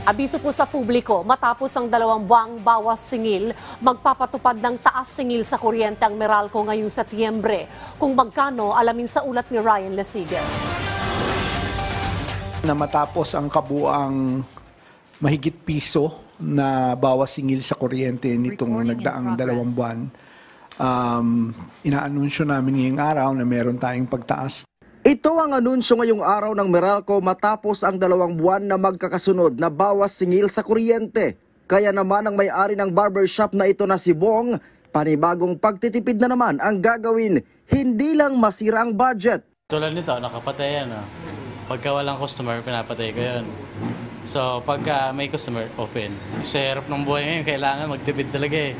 Abiso po sa publiko, matapos ang dalawang buwang bawas singil, magpapatupad ng taas singil sa kuryente ang Meralco ngayong Setyembre. Kung magkano, alamin sa ulat ni Ryan Lesigas. Na matapos ang kabuang mahigit piso na bawas singil sa kuryente nitong Recording nagdaang dalawang buwan, um, inaanunsyo namin ngayong araw na meron tayong pagtaas ito ang anunsyo ngayong araw ng Meralco matapos ang dalawang buwan na magkakasunod na bawas singil sa kuryente. Kaya naman ang may-ari ng barbershop na ito na si Bong, panibagong pagtitipid na naman ang gagawin, hindi lang masira ang budget. Tulad nito, nakapatay yan. Oh. Pagka walang customer, pinapatay ko yun. So pagka may customer, open. Sa hirap ng buhay ngayon, kailangan magtipid talaga eh.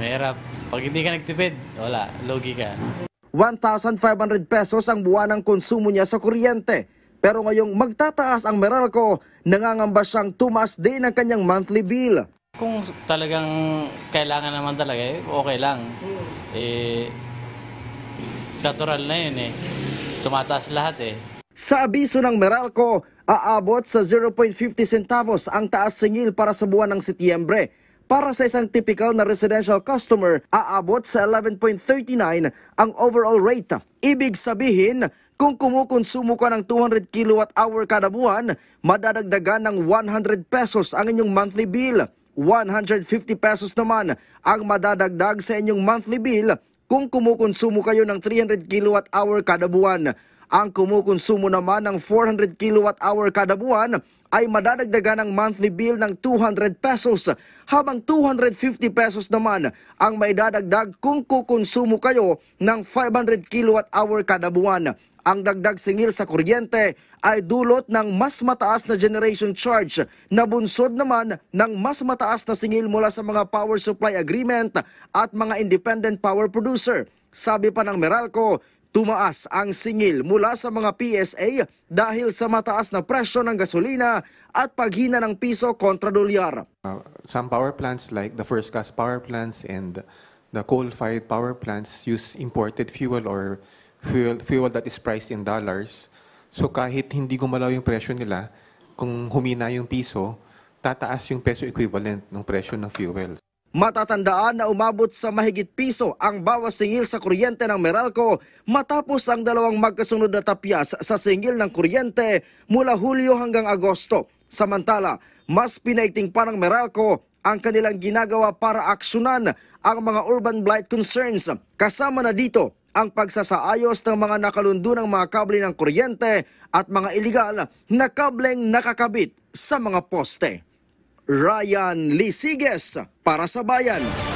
Mahirap. Pag hindi ka nagtipid, wala, logi ka. 1,500 pesos ang buwanang konsumo niya sa kuryente. Pero ngayong magtataas ang Meralco, nangangamba siyang tumas din ang kanyang monthly bill. Kung talagang kailangan naman talaga, eh, okay lang. Eh, natural na yun eh. Tumataas lahat eh. Sa abiso ng Meralco, aabot sa 0.50 centavos ang taas singil para sa buwan ng Setyembre para sa isang typical na residential customer, aabot sa 11.39 ang overall rate. Ibig sabihin, kung kumukonsumo ka ng 200 kilowatt hour kada buwan, madadagdagan ng 100 pesos ang inyong monthly bill. 150 pesos naman ang madadagdag sa inyong monthly bill kung kumukonsumo kayo ng 300 kilowatt hour kada buwan. Ang kumukonsumo naman ng 400 kilowatt hour kada buwan ay madadagdagan ng monthly bill ng 200 pesos habang 250 pesos naman ang maidadagdag kung kukonsumo kayo ng 500 kilowatt hour kada buwan. Ang dagdag singil sa kuryente ay dulot ng mas mataas na generation charge na bunsod naman ng mas mataas na singil mula sa mga power supply agreement at mga independent power producer. Sabi pa ng Meralco, Tumaas ang singil mula sa mga PSA dahil sa mataas na presyo ng gasolina at paghina ng piso kontra dolyar. Uh, some power plants like the first gas power plants and the coal-fired power plants use imported fuel or fuel, fuel that is priced in dollars. So kahit hindi gumalaw yung presyo nila, kung humina yung piso, tataas yung peso equivalent ng presyo ng fuel. Matatandaan na umabot sa mahigit piso ang bawas singil sa kuryente ng Meralco matapos ang dalawang magkasunod na tapyas sa singil ng kuryente mula Hulyo hanggang Agosto. Samantala, mas pinaigting pa ng Meralco ang kanilang ginagawa para aksyonan ang mga urban blight concerns. Kasama na dito ang pagsasaayos ng mga nakalundo ng mga kable ng kuryente at mga iligal na kableng nakakabit sa mga poste. Ryan Lisiges para sa bayan.